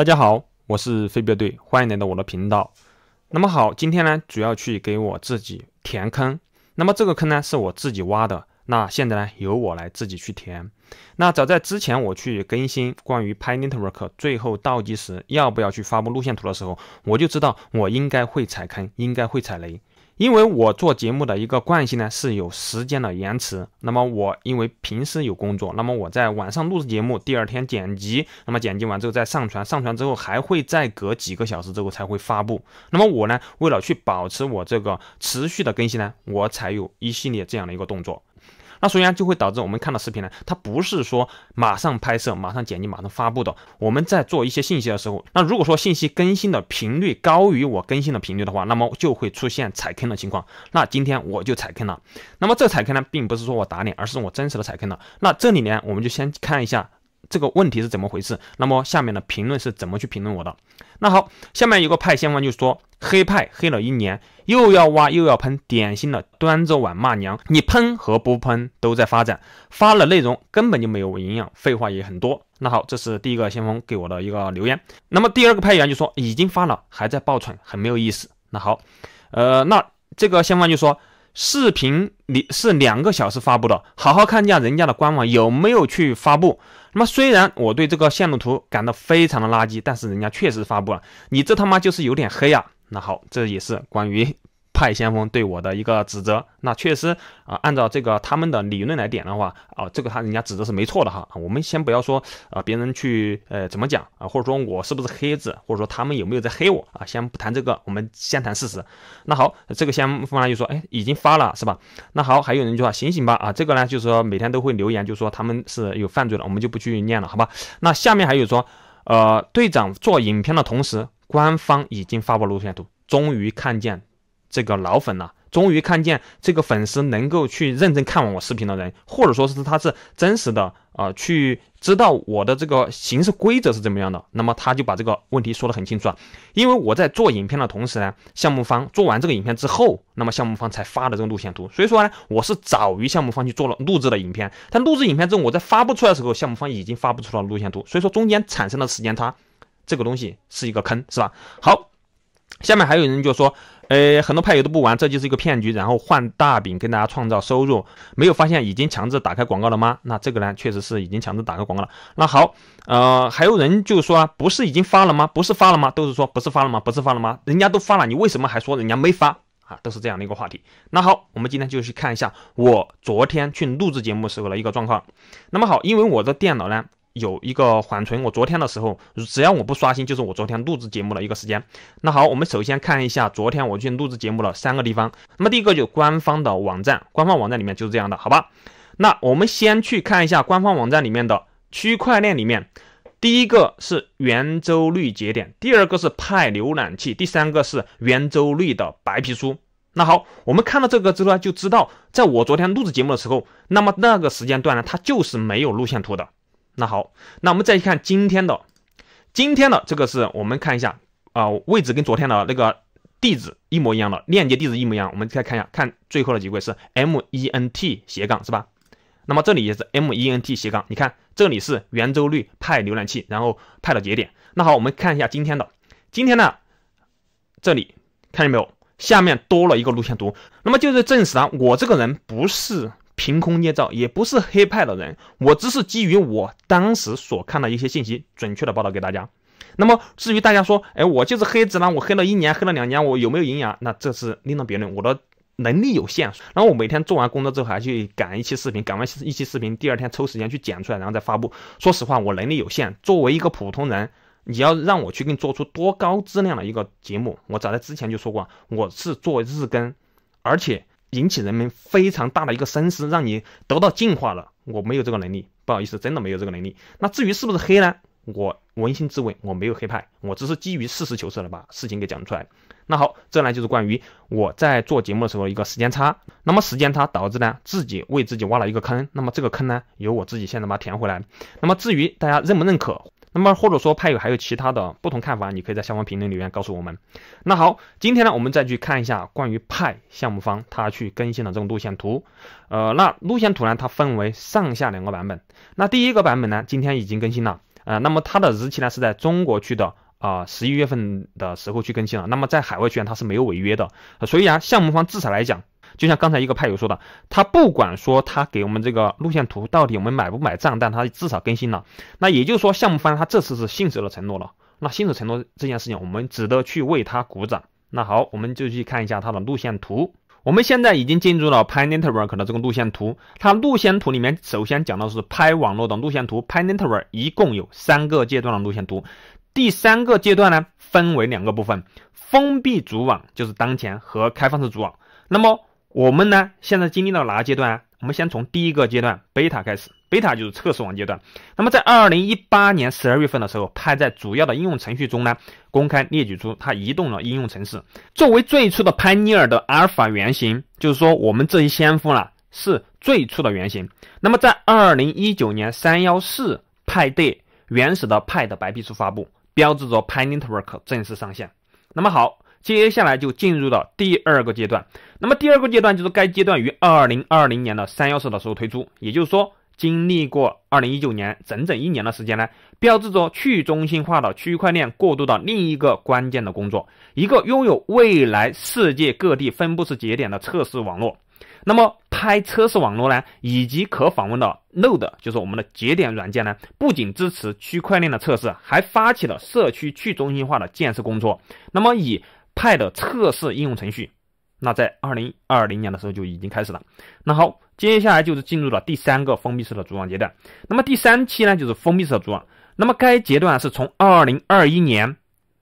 大家好，我是飞镖队，欢迎来到我的频道。那么好，今天呢主要去给我自己填坑。那么这个坑呢是我自己挖的，那现在呢由我来自己去填。那早在之前我去更新关于 Pine Network 最后倒计时要不要去发布路线图的时候，我就知道我应该会踩坑，应该会踩雷。因为我做节目的一个惯性呢，是有时间的延迟。那么我因为平时有工作，那么我在晚上录制节目，第二天剪辑，那么剪辑完之后再上传，上传之后还会再隔几个小时之后才会发布。那么我呢，为了去保持我这个持续的更新呢，我才有一系列这样的一个动作。那所以呢，就会导致我们看到视频呢，它不是说马上拍摄、马上剪辑、马上发布的。我们在做一些信息的时候，那如果说信息更新的频率高于我更新的频率的话，那么就会出现踩坑的情况。那今天我就踩坑了。那么这踩坑呢，并不是说我打脸，而是我真实的踩坑了。那这里呢，我们就先看一下这个问题是怎么回事。那么下面的评论是怎么去评论我的？那好，下面有个派先锋就说。黑派黑了一年，又要挖又要喷，典型的端着碗骂娘。你喷和不喷都在发展，发了内容根本就没有营养，废话也很多。那好，这是第一个先锋给我的一个留言。那么第二个派员就说已经发了，还在爆蠢，很没有意思。那好，呃，那这个先锋就说视频你是两个小时发布的，好好看一下人家的官网有没有去发布。那么虽然我对这个线路图感到非常的垃圾，但是人家确实发布了。你这他妈就是有点黑呀。那好，这也是关于派先锋对我的一个指责。那确实啊，按照这个他们的理论来点的话啊，这个他人家指责是没错的哈。我们先不要说啊，别人去呃怎么讲啊，或者说我是不是黑子，或者说他们有没有在黑我啊，先不谈这个，我们先谈事实。那好，这个先锋呢就说，哎，已经发了是吧？那好，还有人就说醒醒吧啊，这个呢就是说每天都会留言，就说他们是有犯罪了，我们就不去念了，好吧？那下面还有说，呃，队长做影片的同时。官方已经发布路线图，终于看见这个老粉了，终于看见这个粉丝能够去认真看完我视频的人，或者说是他是真实的啊，去知道我的这个行事规则是怎么样的，那么他就把这个问题说得很清楚啊。因为我在做影片的同时呢，项目方做完这个影片之后，那么项目方才发的这个路线图，所以说呢，我是早于项目方去做了录制的影片，但录制影片之后，我在发布出来的时候，项目方已经发布出了路线图，所以说中间产生的时间差。这个东西是一个坑，是吧？好，下面还有人就说，呃，很多派友都不玩，这就是一个骗局，然后换大饼跟大家创造收入，没有发现已经强制打开广告了吗？那这个呢，确实是已经强制打开广告了。那好，呃，还有人就说，不是已经发了吗？不是发了吗？都是说不是发了吗？不是发了吗？人家都发了，你为什么还说人家没发啊？都是这样的一个话题。那好，我们今天就去看一下我昨天去录制节目时候的一个状况。那么好，因为我的电脑呢。有一个缓存，我昨天的时候，只要我不刷新，就是我昨天录制节目的一个时间。那好，我们首先看一下昨天我去录制节目的三个地方。那么第一个就官方的网站，官方网站里面就是这样的，好吧？那我们先去看一下官方网站里面的区块链里面，第一个是圆周率节点，第二个是派浏览器，第三个是圆周率的白皮书。那好，我们看到这个之后呢，就知道在我昨天录制节目的时候，那么那个时间段呢，它就是没有路线图的。那好，那我们再去看今天的，今天的这个是我们看一下，啊，位置跟昨天的那个地址一模一样的，链接地址一模一样，我们再看一下，看最后的几位是 M E N T 斜杠是吧？那么这里也是 M E N T 斜杠，你看这里是圆周率派浏览器，然后派的节点。那好，我们看一下今天的，今天呢，这里看见没有？下面多了一个路线图，那么就是证实啊，我这个人不是。凭空捏造也不是黑派的人，我只是基于我当时所看的一些信息，准确的报道给大家。那么至于大家说，哎，我就是黑子呢，我黑了一年，黑了两年，我有没有营养？那这是另当别论。我的能力有限，然后我每天做完工作之后还去赶一期视频，赶完一期视频，第二天抽时间去剪出来，然后再发布。说实话，我能力有限。作为一个普通人，你要让我去给你做出多高质量的一个节目，我早在之前就说过，我是做日更，而且。引起人们非常大的一个深思，让你得到进化了。我没有这个能力，不好意思，真的没有这个能力。那至于是不是黑呢？我扪心自问，我没有黑派，我只是基于事实求是的把事情给讲出来。那好，这呢就是关于我在做节目的时候一个时间差。那么时间差导致呢自己为自己挖了一个坑。那么这个坑呢由我自己现在把它填回来。那么至于大家认不认可？那么或者说派友还有其他的不同看法，你可以在下方评论留言告诉我们。那好，今天呢我们再去看一下关于派项目方他去更新的这种路线图。呃，那路线图呢它分为上下两个版本。那第一个版本呢今天已经更新了啊，那么它的日期呢是在中国区的啊十一月份的时候去更新了。那么在海外区它是没有违约的，所以啊项目方至少来讲。就像刚才一个派友说的，他不管说他给我们这个路线图到底我们买不买账，但他至少更新了。那也就是说，项目方他这次是信守了承诺了。那信守承诺这件事情，我们值得去为他鼓掌。那好，我们就去看一下他的路线图。我们现在已经进入了 Pantera 可能这个路线图，它路线图里面首先讲到是拍网络的路线图。p a n t w o r k 一共有三个阶段的路线图，第三个阶段呢分为两个部分：封闭组网就是当前和开放式组网。那么我们呢，现在经历到哪个阶段啊？我们先从第一个阶段贝塔开始，贝塔就是测试网阶段。那么在二零一八年十二月份的时候，派在主要的应用程序中呢，公开列举出它移动的应用程序，作为最初的潘尼尔的阿尔法原型，就是说我们这一先锋啊、是最初的原型。那么在二零一九年三幺四派对原始的派的白皮书发布，标志着派 network 正式上线。那么好。接下来就进入到第二个阶段，那么第二个阶段就是该阶段于二零二零年的三幺四的时候推出，也就是说，经历过二零一九年整整一年的时间呢，标志着去中心化的区块链过渡到另一个关键的工作，一个拥有未来世界各地分布式节点的测试网络。那么，拍测试网络呢，以及可访问的 Node，就是我们的节点软件呢，不仅支持区块链的测试，还发起了社区去中心化的建设工作。那么以派的测试应用程序，那在二零二零年的时候就已经开始了。那好，接下来就是进入了第三个封闭式的主网阶段。那么第三期呢，就是封闭式的主网。那么该阶段是从二零二一年，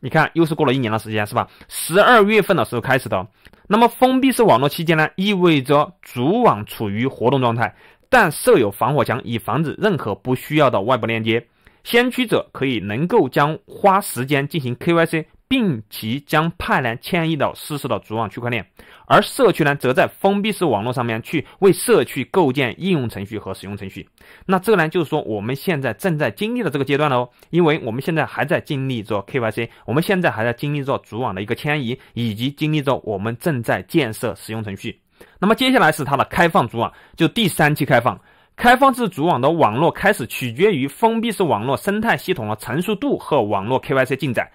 你看又是过了一年的时间，是吧？十二月份的时候开始的。那么封闭式网络期间呢，意味着主网处于活动状态，但设有防火墙以防止任何不需要的外部链接。先驱者可以能够将花时间进行 KYC。并其将派人迁移到实时的主网区块链，而社区呢，则在封闭式网络上面去为社区构建应用程序和使用程序。那这个呢，就是说我们现在正在经历的这个阶段了哦，因为我们现在还在经历着 KYC，我们现在还在经历着主网的一个迁移，以及经历着我们正在建设使用程序。那么接下来是它的开放主网，就第三期开放，开放式主网的网络开始取决于封闭式网络生态系统的成熟度和网络 KYC 进展。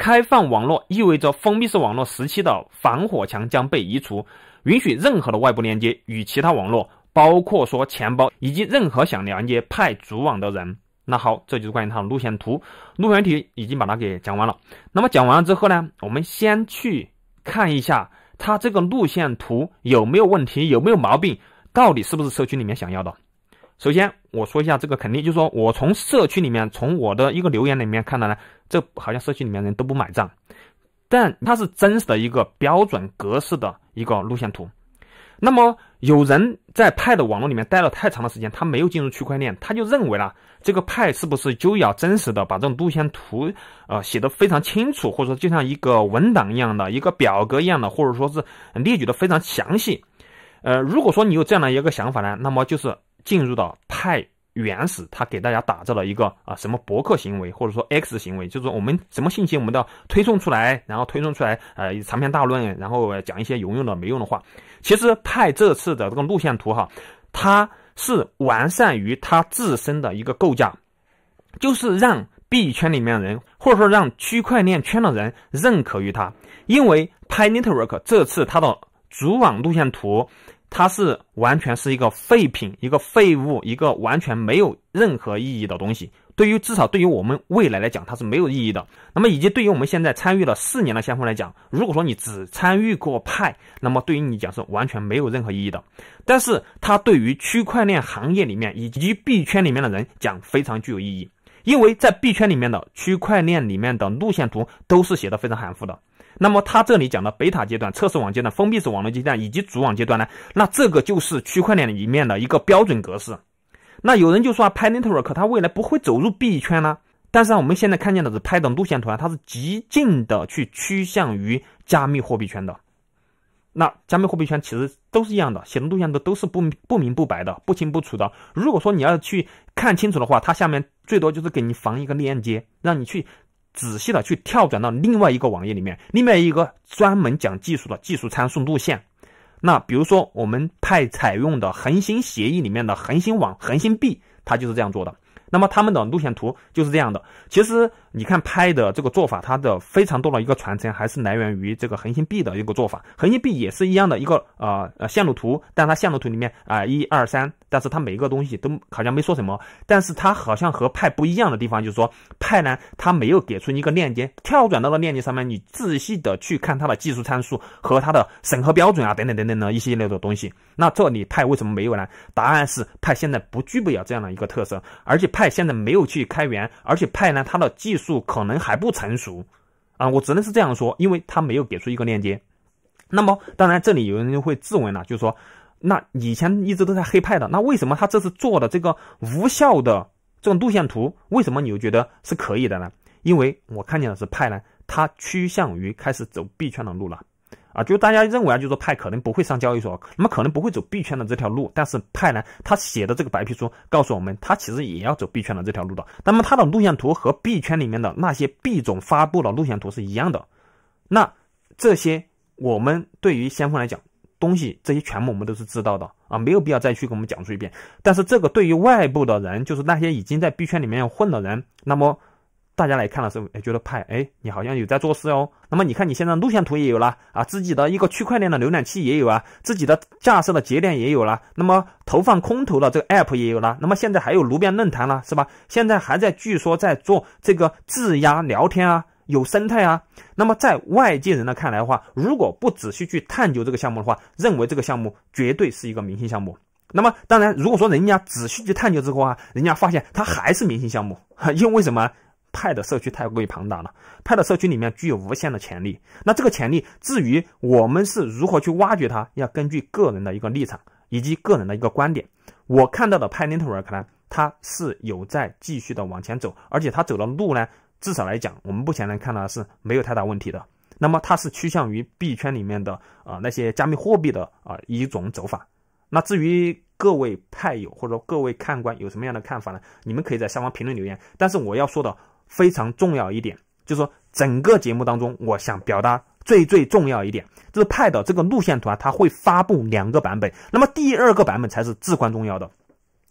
开放网络意味着封闭式网络时期的防火墙将被移除，允许任何的外部连接与其他网络，包括说钱包以及任何想连接派主网的人。那好，这就是关于它的路线图。路线题已经把它给讲完了。那么讲完了之后呢，我们先去看一下它这个路线图有没有问题，有没有毛病，到底是不是社区里面想要的。首先，我说一下这个肯定，就是说我从社区里面，从我的一个留言里面看到呢，这好像社区里面人都不买账，但它是真实的一个标准格式的一个路线图。那么有人在派的网络里面待了太长的时间，他没有进入区块链，他就认为了这个派是不是就要真实的把这种路线图呃写的非常清楚，或者说就像一个文档一样的一个表格一样的，或者说是列举的非常详细。呃，如果说你有这样的一个想法呢，那么就是进入到派。原始他给大家打造了一个啊什么博客行为，或者说 X 行为，就是我们什么信息我们都要推送出来，然后推送出来，呃长篇大论，然后讲一些有用的没用的话。其实派这次的这个路线图哈，它是完善于它自身的一个构架，就是让币圈里面的人或者说让区块链圈的人认可于它，因为 Pi Network 这次它的主网路线图。它是完全是一个废品，一个废物，一个完全没有任何意义的东西。对于至少对于我们未来来讲，它是没有意义的。那么，以及对于我们现在参与了四年的先锋来讲，如果说你只参与过派，那么对于你讲是完全没有任何意义的。但是，它对于区块链行业里面以及币圈里面的人讲非常具有意义，因为在币圈里面的区块链里面的路线图都是写的非常含糊的。那么它这里讲的贝塔阶段、测试网阶段、封闭式网络阶段以及主网阶段呢？那这个就是区块链里面的一个标准格式。那有人就说啊 p n e t w o r k 它未来不会走入 B 圈呢？但是啊，我们现在看见的是拍的路线图啊，它是极尽的去趋向于加密货币圈的。那加密货币圈其实都是一样的，写的路线图都是不不明不白的、不清不楚的。如果说你要去看清楚的话，它下面最多就是给你防一个链接，让你去。仔细的去跳转到另外一个网页里面，另外一个专门讲技术的技术参数路线。那比如说，我们派采用的恒星协议里面的恒星网、恒星币，它就是这样做的。那么他们的路线图就是这样的。其实你看派的这个做法，它的非常多的一个传承还是来源于这个恒星币的一个做法。恒星币也是一样的一个呃呃线路图，但它线路图里面啊一二三，但是它每一个东西都好像没说什么。但是它好像和派不一样的地方就是说，派呢它没有给出一个链接跳转到了链接上面，你仔细的去看它的技术参数和它的审核标准啊等等等等的一系列的东西。那这里派为什么没有呢？答案是派现在不具备这样的一个特色，而且派。派现在没有去开源，而且派呢，它的技术可能还不成熟，啊，我只能是这样说，因为它没有给出一个链接。那么，当然这里有人就会质问了，就是说，那以前一直都在黑派的，那为什么他这次做的这个无效的这种路线图，为什么你又觉得是可以的呢？因为我看见的是派呢，它趋向于开始走币圈的路了。啊，就大家认为啊，就说派可能不会上交易所，那么可能不会走币圈的这条路。但是派呢，他写的这个白皮书告诉我们，他其实也要走币圈的这条路的。那么他的路线图和币圈里面的那些币种发布的路线图是一样的。那这些我们对于先锋来讲东西，这些全部我们都是知道的啊，没有必要再去跟我们讲述一遍。但是这个对于外部的人，就是那些已经在币圈里面混的人，那么。大家来看的时候，哎，觉得派哎，你好像有在做事哦。那么你看，你现在路线图也有了啊，自己的一个区块链的浏览器也有啊，自己的架设的节点也有了，那么投放空投的这个 app 也有了。那么现在还有炉边论坛了，是吧？现在还在据说在做这个质押聊天啊，有生态啊。那么在外界人的看来的话，如果不仔细去探究这个项目的话，认为这个项目绝对是一个明星项目。那么当然，如果说人家仔细去探究之后啊，人家发现它还是明星项目，因为什么？派的社区太过于庞大了，派的社区里面具有无限的潜力。那这个潜力，至于我们是如何去挖掘它，要根据个人的一个立场以及个人的一个观点。我看到的派 network 呢，它是有在继续的往前走，而且它走的路呢，至少来讲，我们目前来看呢是没有太大问题的。那么它是趋向于币圈里面的啊那些加密货币的啊一种走法。那至于各位派友或者说各位看官有什么样的看法呢？你们可以在下方评论留言。但是我要说的。非常重要一点，就是说整个节目当中，我想表达最最重要一点，就是派的这个路线图啊，它会发布两个版本。那么第二个版本才是至关重要的。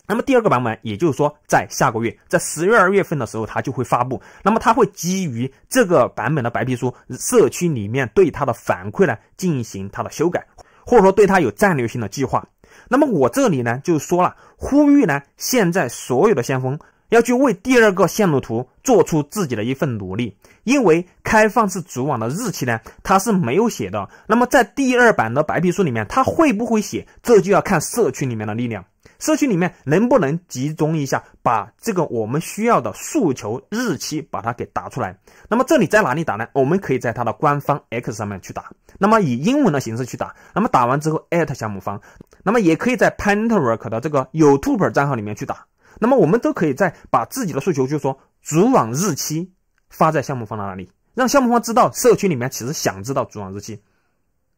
那么第二个版本，也就是说在下个月，在十月二月份的时候，它就会发布。那么它会基于这个版本的白皮书，社区里面对它的反馈呢，进行它的修改，或者说对它有战略性的计划。那么我这里呢，就说了，呼吁呢，现在所有的先锋。要去为第二个线路图做出自己的一份努力，因为开放式组网的日期呢，它是没有写的。那么在第二版的白皮书里面，它会不会写？这就要看社区里面的力量，社区里面能不能集中一下，把这个我们需要的诉求日期把它给打出来。那么这里在哪里打呢？我们可以在它的官方 X 上面去打，那么以英文的形式去打。那么打完之后，@艾特项目方，那么也可以在 Pinterest 的这个 y o u t u b e r 账号里面去打。那么我们都可以在把自己的诉求，就是说主网日期发在项目方的那里，让项目方知道，社区里面其实想知道主网日期。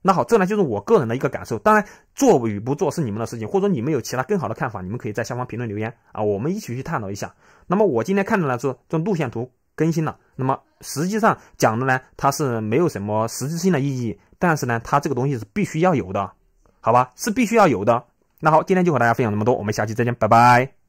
那好，这呢就是我个人的一个感受。当然，做与不做是你们的事情，或者你们有其他更好的看法，你们可以在下方评论留言啊，我们一起去探讨一下。那么我今天看到呢，是这路线图更新了，那么实际上讲的呢，它是没有什么实质性的意义，但是呢，它这个东西是必须要有的，好吧，是必须要有的。那好，今天就和大家分享这么多，我们下期再见，拜拜。